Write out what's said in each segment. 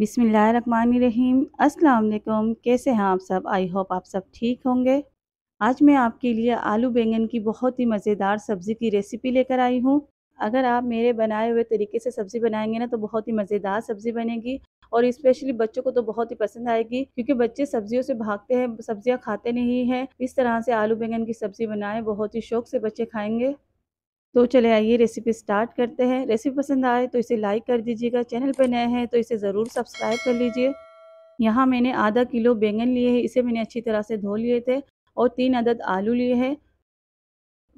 बिसमीम अस्सलाम कैसे हैं आप सब आई होप आप सब ठीक होंगे आज मैं आपके लिए आलू बैंगन की बहुत ही मज़ेदार सब्ज़ी की रेसिपी लेकर आई हूँ अगर आप मेरे बनाए हुए तरीके से सब्ज़ी बनाएंगे ना तो बहुत ही मज़ेदार सब्ज़ी बनेगी और स्पेशली बच्चों को तो बहुत ही पसंद आएगी क्योंकि बच्चे सब्जियों से भागते हैं सब्जियां खाते नहीं हैं इस तरह से आलू बैंगन की सब्ज़ी बनाएं बहुत ही शौक से बच्चे खाएंगे तो चले आइए रेसिपी स्टार्ट करते हैं रेसिपी पसंद आए तो इसे लाइक कर दीजिएगा चैनल पर नए हैं तो इसे ज़रूर सब्सक्राइब कर लीजिए यहाँ मैंने आधा किलो बैंगन लिए है इसे मैंने अच्छी तरह से धो लिए थे और तीन अदद आलू लिए हैं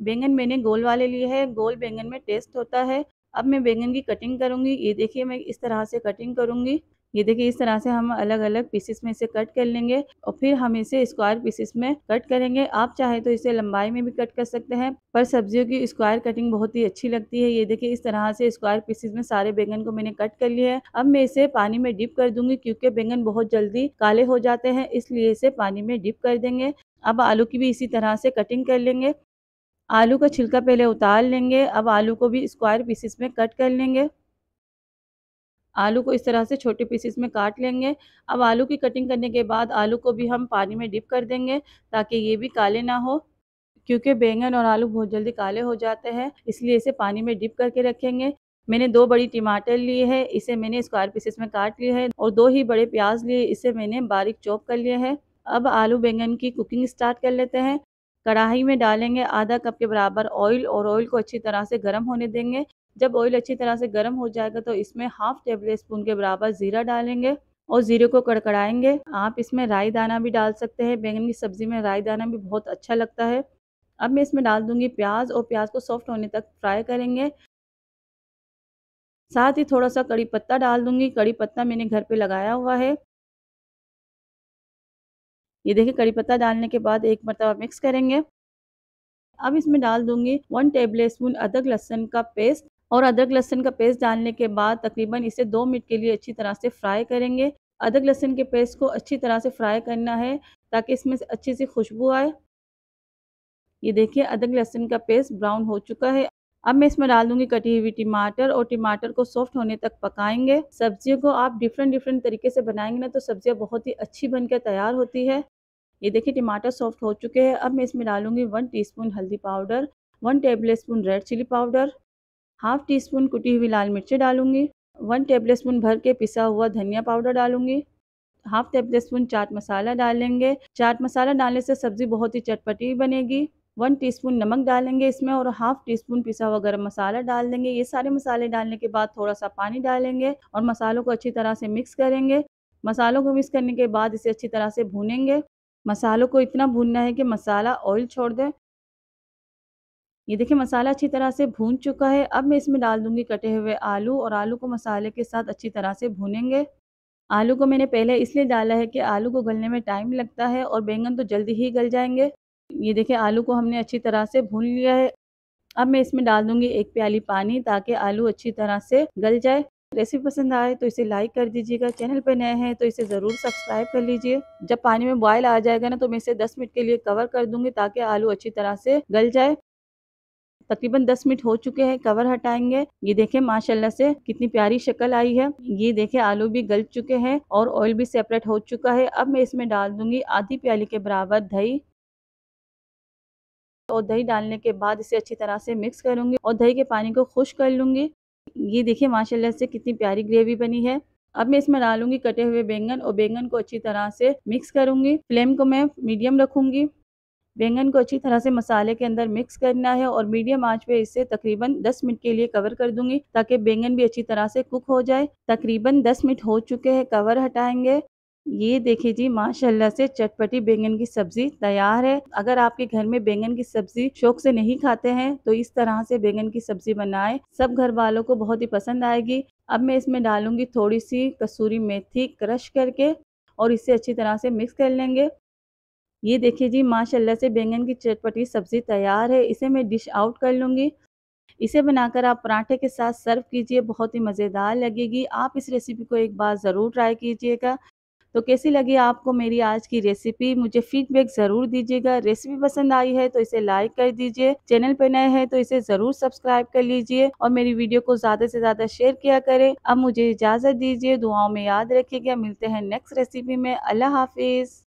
बैंगन मैंने गोल वाले लिए हैं गोल बैंगन में टेस्ट होता है अब मैं बैंगन की कटिंग करूँगी ये देखिए मैं इस तरह से कटिंग करूँगी ये देखिए इस तरह से हम अलग अलग पीसेस में इसे कट कर लेंगे और फिर हम इसे स्क्वायर पीसेस में कट करेंगे आप चाहे तो इसे लंबाई में भी कट कर सकते हैं पर सब्जियों की स्क्वायर कटिंग बहुत ही अच्छी लगती है ये देखिए इस तरह से स्क्वायर पीसेस में सारे बैंगन को मैंने कट कर लिया है अब मैं इसे पानी में डिप कर दूंगी क्योंकि बैंगन बहुत जल्दी काले हो जाते हैं इसलिए इसे पानी में डिप कर देंगे अब आलू की भी इसी तरह से कटिंग कर लेंगे आलू का छिलका पहले उतार लेंगे अब आलू को भी स्क्वायर पीसेस में कट कर लेंगे आलू को इस तरह से छोटे पीसेस में काट लेंगे अब आलू की कटिंग करने के बाद आलू को भी हम पानी में डिप कर देंगे ताकि ये भी काले ना हो क्योंकि बैंगन और आलू बहुत जल्दी काले हो जाते हैं इसलिए इसे पानी में डिप करके रखेंगे मैंने दो बड़ी टमाटर लिए हैं इसे मैंने स्क्वायर पीसेस में काट लिए है और दो ही बड़े प्याज लिए इसे मैंने बारीक चॉप कर लिए है अब आलू बैंगन की कुकिंग स्टार्ट कर लेते हैं कढ़ाई में डालेंगे आधा कप के बराबर ऑयल और ऑयल को अच्छी तरह से गर्म होने देंगे जब ऑयल अच्छी तरह से गर्म हो जाएगा तो इसमें हाफ टेबल स्पून के बराबर ज़ीरा डालेंगे और ज़ीरे को कड़कड़ाएंगे आप इसमें राई दाना भी डाल सकते हैं बैंगन की सब्ज़ी में राई दाना भी बहुत अच्छा लगता है अब मैं इसमें डाल दूंगी प्याज और प्याज को सॉफ्ट होने तक फ्राई करेंगे साथ ही थोड़ा सा कड़ी पत्ता डाल दूंगी कड़ी पत्ता मैंने घर पे लगाया हुआ है ये देखिए कड़ी पत्ता डालने के बाद एक मरतबा मिक्स करेंगे अब इसमें डाल दूंगी वन टेबल स्पून अदरक लहसुन का पेस्ट और अदरक लहसुन का पेस्ट डालने के बाद तकरीबन इसे दो मिनट के लिए अच्छी तरह से फ्राई करेंगे अदरक लहसुन के पेस्ट को अच्छी तरह से फ्राई करना है ताकि इसमें से अच्छी सी खुशबू आए ये देखिए अदरक लहसुन का पेस्ट ब्राउन हो चुका है अब मैं इसमें डाल दूंगी कटी हुई टमाटर और टमाटर को सॉफ्ट होने तक पकाएंगे सब्जियों को आप डिफरेंट डिफरेंट तरीके से बनाएंगे ना तो सब्जियाँ बहुत ही अच्छी बनकर तैयार होती है ये देखिए टमाटर सॉफ्ट हो चुके हैं अब मैं इसमें डालूंगी वन टीस्पून हल्दी powder one tablespoon red chilli powder half teaspoon कुटी हुई लाल मिर्चें डालूंगी वन टेबल स्पून भर के पिसा हुआ धनिया पाउडर डालूंगी half tablespoon chaat masala डालेंगे चाट मसाला डालने से सब्ज़ी बहुत ही चटपटी बनेगी वन टीस्पून नमक डालेंगे इसमें और हाफ टी स्पून पिसा हुआ गर्म मसाला डाल देंगे ये सारे मसाले डालने के बाद थोड़ा सा पानी डालेंगे और मसालों को अच्छी तरह से मिक्स करेंगे मसालों को मिक्स करने के बाद इसे अच्छी तरह से भूनेंगे मसालों को इतना भूनना है कि मसाला ऑयल छोड़ दे ये देखिए मसाला अच्छी तरह से भून चुका है अब मैं इसमें डाल दूंगी कटे हुए आलू और आलू को मसाले के साथ अच्छी तरह से भूनेंगे आलू को मैंने पहले इसलिए डाला है कि आलू को गलने में टाइम लगता है और बैंगन तो जल्दी ही गल जाएंगे ये देखिए आलू को हमने अच्छी तरह से भून लिया है अब मैं इसमें डाल दूंगी एक प्याली पानी ताकि आलू अच्छी तरह से गल जाए रेसिपी पसंद आए तो इसे लाइक कर दीजिएगा चैनल पर नए हैं तो इसे ज़रूर सब्सक्राइब कर लीजिए जब पानी में बॉयल आ जाएगा ना तो मैं इसे 10 मिनट के लिए कवर कर दूंगी ताकि आलू अच्छी तरह से गल जाए तकरीबन 10 मिनट हो चुके हैं कवर हटाएंगे ये देखें माशाल्लाह से कितनी प्यारी शक्ल आई है ये देखें आलू भी गल चुके हैं और ऑयल भी सेपरेट हो चुका है अब मैं इसमें डाल दूंगी आधी प्याली के बराबर दही और दही डालने के बाद इसे अच्छी तरह से मिक्स करूंगी और दही के पानी को खुश कर लूंगी ये देखिए माशाल्लाह से कितनी प्यारी ग्रेवी बनी है अब मैं इसमें डालूंगी कटे हुए बैंगन और बैंगन को अच्छी तरह से मिक्स करूंगी फ्लेम को मैं मीडियम रखूंगी बैंगन को अच्छी तरह से मसाले के अंदर मिक्स करना है और मीडियम आंच पे इसे तकरीबन 10 मिनट के लिए कवर कर दूंगी ताकि बैंगन भी अच्छी तरह से कुक हो जाए तकरीबन 10 मिनट हो चुके हैं कवर हटाएंगे ये देखिए जी माशाल्लाह से चटपटी बैंगन की सब्जी तैयार है अगर आपके घर में बैंगन की सब्जी शौक से नहीं खाते हैं तो इस तरह से बैंगन की सब्जी बनाए सब घर वालों को बहुत ही पसंद आएगी अब मैं इसमें डालूंगी थोड़ी सी कसूरी मेथी क्रश करके और इसे अच्छी तरह से मिक्स कर लेंगे ये देखिए जी माशाल्लाह से बैंगन की चटपटी सब्ज़ी तैयार है इसे मैं डिश आउट कर लूँगी इसे बनाकर आप पराठे के साथ सर्व कीजिए बहुत ही मज़ेदार लगेगी आप इस रेसिपी को एक बार ज़रूर ट्राई कीजिएगा तो कैसी लगी आपको मेरी आज की रेसिपी मुझे फीडबैक ज़रूर दीजिएगा रेसिपी पसंद आई है तो इसे लाइक कर दीजिए चैनल पर नए हैं तो इसे ज़रूर सब्सक्राइब कर लीजिए और मेरी वीडियो को ज़्यादा से ज़्यादा शेयर किया करें अब मुझे इजाज़त दीजिए दुआओं में याद रखिएगा मिलते हैं नेक्स्ट रेसिपी में अल्लाह हाफिज़